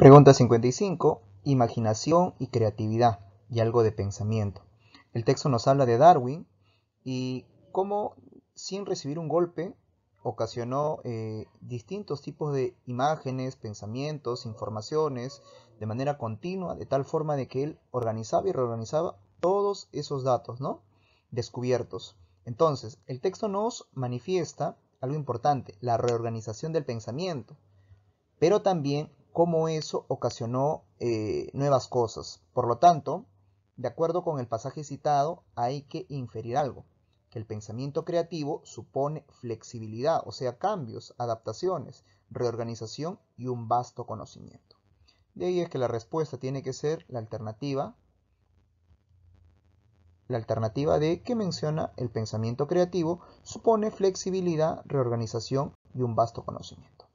Pregunta 55. Imaginación y creatividad y algo de pensamiento. El texto nos habla de Darwin y cómo sin recibir un golpe ocasionó eh, distintos tipos de imágenes, pensamientos, informaciones de manera continua, de tal forma de que él organizaba y reorganizaba todos esos datos, ¿no? Descubiertos. Entonces, el texto nos manifiesta algo importante, la reorganización del pensamiento, pero también cómo eso ocasionó eh, nuevas cosas. Por lo tanto, de acuerdo con el pasaje citado, hay que inferir algo, que el pensamiento creativo supone flexibilidad, o sea, cambios, adaptaciones, reorganización y un vasto conocimiento. De ahí es que la respuesta tiene que ser la alternativa, la alternativa de que menciona el pensamiento creativo supone flexibilidad, reorganización y un vasto conocimiento.